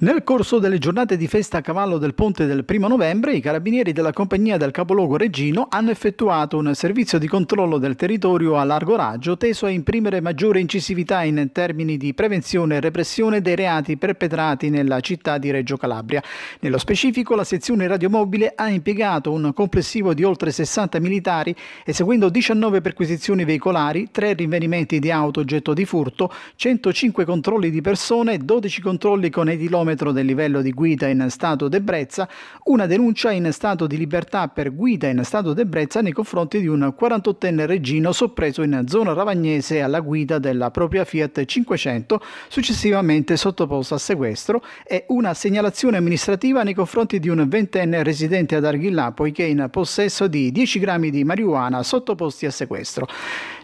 Nel corso delle giornate di festa a cavallo del ponte del 1 novembre, i carabinieri della compagnia del capoluogo Reggino hanno effettuato un servizio di controllo del territorio a largo raggio teso a imprimere maggiore incisività in termini di prevenzione e repressione dei reati perpetrati nella città di Reggio Calabria. Nello specifico, la sezione radiomobile ha impiegato un complessivo di oltre 60 militari, eseguendo 19 perquisizioni veicolari, 3 rinvenimenti di auto oggetto di furto, 105 controlli di persone, 12 controlli con edilometri alcometro del livello di guida in stato d'ebbrezza, una denuncia in stato di libertà per guida in stato d'ebbrezza nei confronti di un 48enne regino soppreso in zona ravagnese alla guida della propria Fiat 500, successivamente sottoposta a sequestro, e una segnalazione amministrativa nei confronti di un ventenne residente ad Arghillà, poiché in possesso di 10 grammi di marijuana sottoposti a sequestro.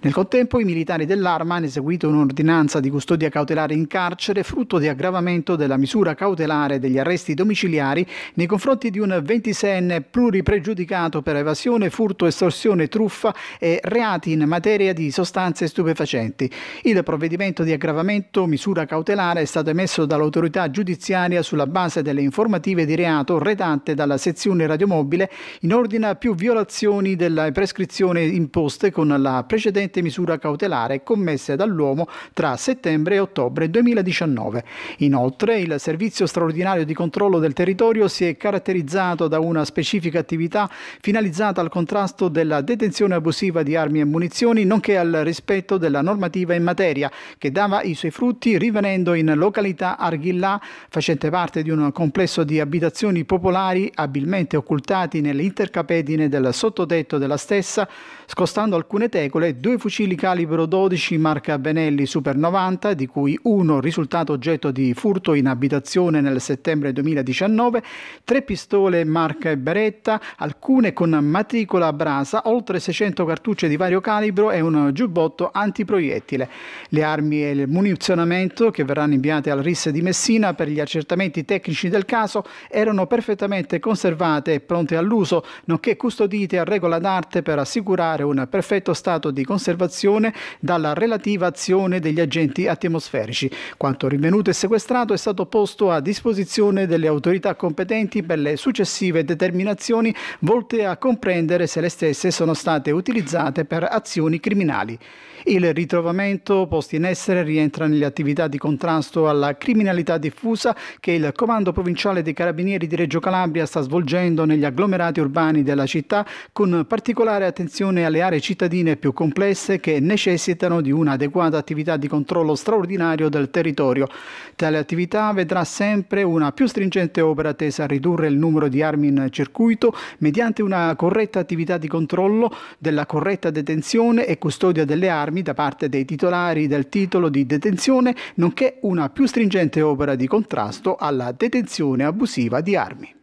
Nel contempo i militari dell'arma hanno eseguito un'ordinanza di custodia cautelare in carcere frutto di aggravamento della misura cautelare degli arresti domiciliari nei confronti di un 26enne pluripregiudicato per evasione, furto, estorsione, truffa e reati in materia di sostanze stupefacenti. Il provvedimento di aggravamento misura cautelare è stato emesso dall'autorità giudiziaria sulla base delle informative di reato redatte dalla sezione radiomobile in ordine a più violazioni della prescrizione imposte con la precedente misura cautelare commesse dall'uomo tra settembre e ottobre 2019. Inoltre il servizio servizio straordinario di controllo del territorio si è caratterizzato da una specifica attività finalizzata al contrasto della detenzione abusiva di armi e munizioni, nonché al rispetto della normativa in materia, che dava i suoi frutti rivenendo in località Arghillà, facente parte di un complesso di abitazioni popolari abilmente occultati nell'intercapedine del sottotetto della stessa, scostando alcune tecole, due fucili calibro 12 marca Benelli Super 90, di cui uno risultato oggetto di furto in abitazione spedizione nel settembre 2019, tre pistole marca Beretta, alcune con matricola a brasa, oltre 600 cartucce di vario calibro e un giubbotto antiproiettile. Le armi e il munizionamento che verranno inviate al RIS di Messina per gli accertamenti tecnici del caso erano perfettamente conservate e pronte all'uso, nonché custodite a regola d'arte per assicurare un perfetto stato di conservazione dalla relativa azione degli agenti atmosferici. Quanto rinvenuto e sequestrato è stato posto posto a disposizione delle autorità competenti per le successive determinazioni volte a comprendere se le stesse sono state utilizzate per azioni criminali. Il ritrovamento posto in essere rientra nelle attività di contrasto alla criminalità diffusa che il Comando Provinciale dei Carabinieri di Reggio Calabria sta svolgendo negli agglomerati urbani della città con particolare attenzione alle aree cittadine più complesse che necessitano di un'adeguata attività di controllo straordinario del territorio. Tale attività vedrà sempre una più stringente opera tesa a ridurre il numero di armi in circuito mediante una corretta attività di controllo della corretta detenzione e custodia delle armi da parte dei titolari del titolo di detenzione, nonché una più stringente opera di contrasto alla detenzione abusiva di armi.